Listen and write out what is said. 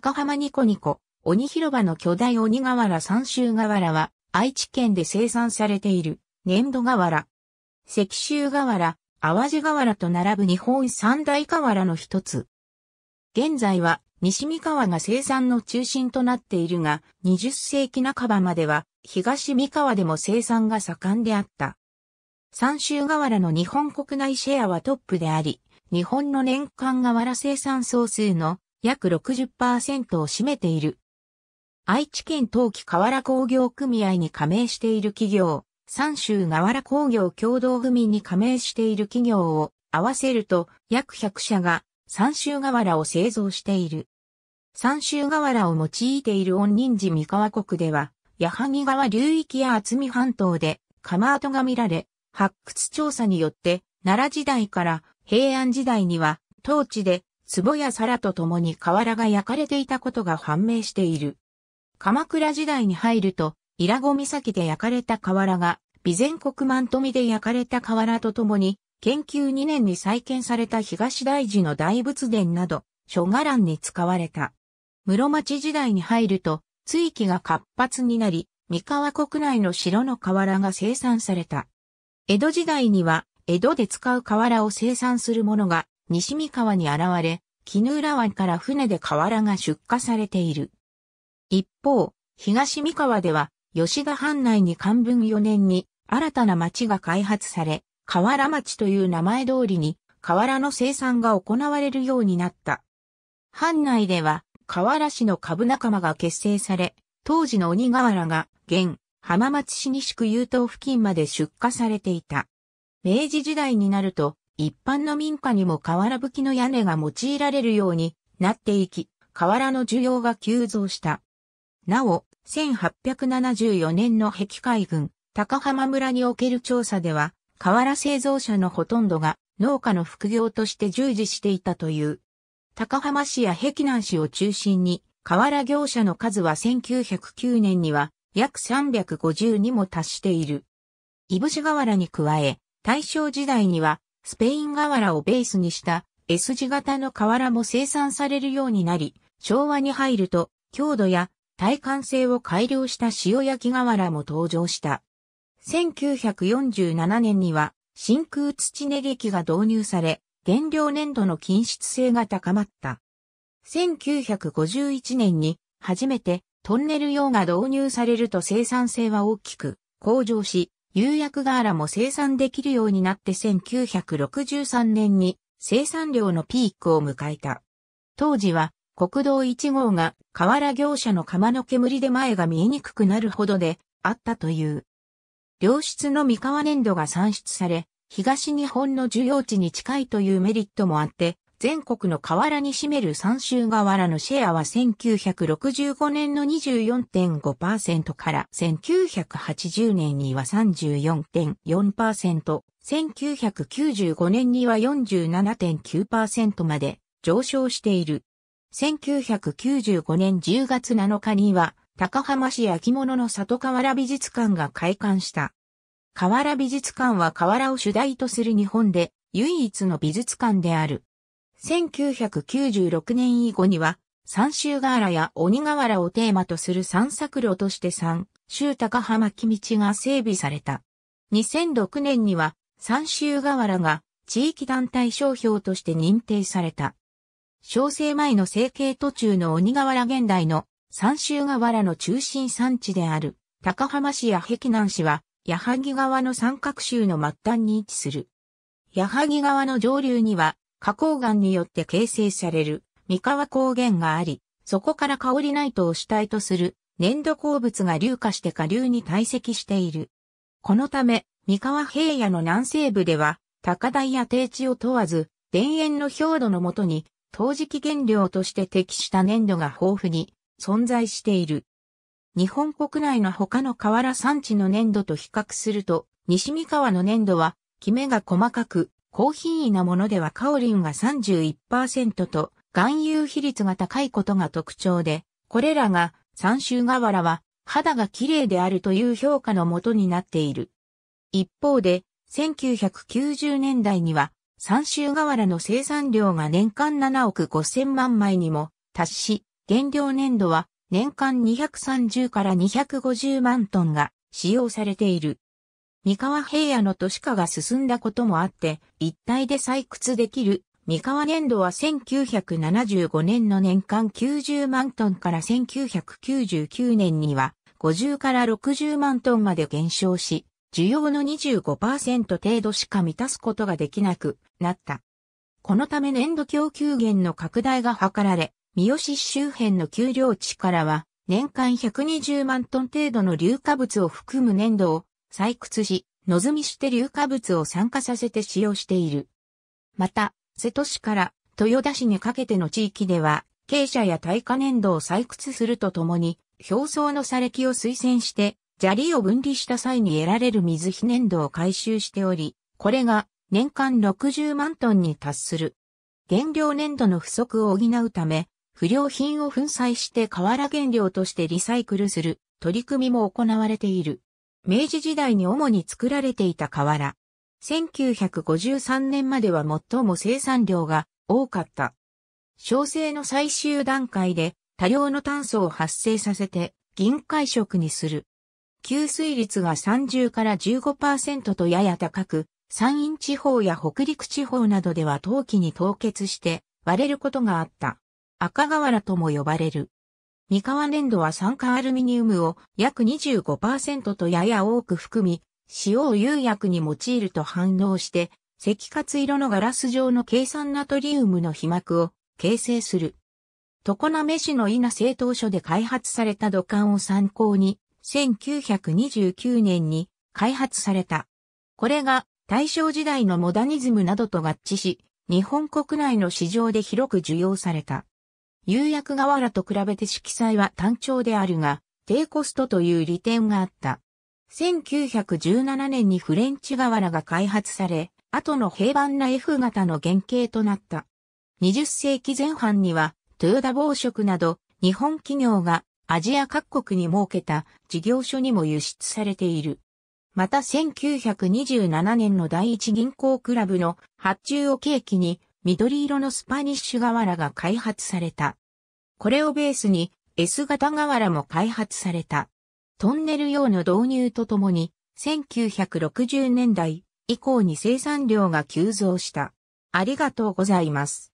高浜ニコニコ、鬼広場の巨大鬼瓦三州瓦は、愛知県で生産されている、粘土瓦。石州瓦、淡路瓦と並ぶ日本三大瓦の一つ。現在は、西三河が生産の中心となっているが、20世紀半ばまでは、東三河でも生産が盛んであった。三州瓦の日本国内シェアはトップであり、日本の年間瓦生産総数の約60%を占めている。愛知県陶器河原工業組合に加盟している企業、三州河原工業共同組に加盟している企業を合わせると約100社が三州河原を製造している。三州河原を用いている恩人寺三河国では、矢作川流域や厚見半島で釜跡が見られ、発掘調査によって奈良時代から平安時代には当地で壺や皿と共に瓦が焼かれていたことが判明している。鎌倉時代に入ると、伊良湖岬で焼かれた瓦が、備前国万富で焼かれた瓦と共に、研究2年に再建された東大寺の大仏殿など、諸伽藍に使われた。室町時代に入ると、追記が活発になり、三河国内の城の瓦が生産された。江戸時代には、江戸で使う瓦を生産する者が西三河に現れ、絹浦湾から船で瓦が出荷されている。一方、東三河では、吉田藩内に漢文4年に新たな町が開発され、河原町という名前通りに、河原の生産が行われるようになった。藩内では、河原市の株仲間が結成され、当時の鬼河原が、現、浜松市西区優等付近まで出荷されていた。明治時代になると、一般の民家にも瓦葺きの屋根が用いられるようになっていき、瓦の需要が急増した。なお、1874年の壁海軍、高浜村における調査では、瓦製造者のほとんどが農家の副業として従事していたという。高浜市や壁南市を中心に、瓦業者の数は1909年には約350にも達している。いぶし瓦に加え、大正時代にはスペイン瓦をベースにした S 字型の瓦も生産されるようになり、昭和に入ると強度や耐寒性を改良した塩焼き瓦も登場した。1947年には真空土値劇が導入され、原料粘土の均質性が高まった。1951年に初めてトンネル用が導入されると生産性は大きく向上し、釉薬瓦も生産できるようになって1963年に生産量のピークを迎えた。当時は国道1号が瓦業者の釜の煙で前が見えにくくなるほどであったという。良質の三河粘土が産出され、東日本の需要地に近いというメリットもあって、全国の河原に占める三州河原のシェアは1965年の24.5%から1980年には34.4%、1995年には47.9%まで上昇している。1995年10月7日には高浜市焼物の里河原美術館が開館した。河原美術館は河原を主題とする日本で唯一の美術館である。1996年以後には、三州瓦や鬼瓦をテーマとする散策路として三州高浜木道が整備された。2006年には三州瓦が地域団体商標として認定された。小生前の成形途中の鬼瓦現代の三州瓦の中心産地である高浜市や碧南市は矢作川の三角州の末端に位置する。矢作川の上流には花崗岩によって形成される三河高原があり、そこから香りナイトを主体とする粘土鉱物が流化して下流に堆積している。このため、三河平野の南西部では、高台や低地を問わず、田園の表土のもとに、陶磁器原料として適した粘土が豊富に存在している。日本国内の他の河原産地の粘土と比較すると、西三河の粘土は、キメが細かく、高品位なものではカオリンが31%と、含有比率が高いことが特徴で、これらが三州瓦は肌が綺麗であるという評価のもとになっている。一方で、1990年代には三州瓦の生産量が年間7億5千万枚にも達し、原料粘土は年間230から250万トンが使用されている。三河平野の都市化が進んだこともあって、一体で採掘できる三河粘土は1975年の年間90万トンから1999年には50から60万トンまで減少し、需要の25%程度しか満たすことができなくなった。このため粘土供給源の拡大が図られ、三好周辺の丘陵地からは年間120万トン程度の硫化物を含む粘土を採掘し、望みして硫化物を酸化させて使用している。また、瀬戸市から豊田市にかけての地域では、傾斜や耐火粘土を採掘するとともに、表層の砂礫を推薦して、砂利を分離した際に得られる水非粘土を回収しており、これが年間60万トンに達する。原料粘土の不足を補うため、不良品を粉砕して瓦原料としてリサイクルする取り組みも行われている。明治時代に主に作られていた瓦。1953年までは最も生産量が多かった。小生の最終段階で多量の炭素を発生させて銀海色にする。吸水率が30から15%とやや高く、山陰地方や北陸地方などでは陶器に凍結して割れることがあった。赤瓦とも呼ばれる。三河粘土は酸化アルミニウムを約25%とやや多く含み、塩を釉薬に用いると反応して、赤活色のガラス状の計算ナトリウムの被膜を形成する。常滑市の稲製陶所で開発された土管を参考に、1929年に開発された。これが大正時代のモダニズムなどと合致し、日本国内の市場で広く需要された。釉薬瓦と比べて色彩は単調であるが、低コストという利点があった。1917年にフレンチ瓦が開発され、後の平板な F 型の原型となった。20世紀前半には、豊田防食など、日本企業がアジア各国に設けた事業所にも輸出されている。また1927年の第一銀行クラブの発注を契機に緑色のスパニッシュ瓦が開発された。これをベースに S 型瓦も開発された。トンネル用の導入とともに、1960年代以降に生産量が急増した。ありがとうございます。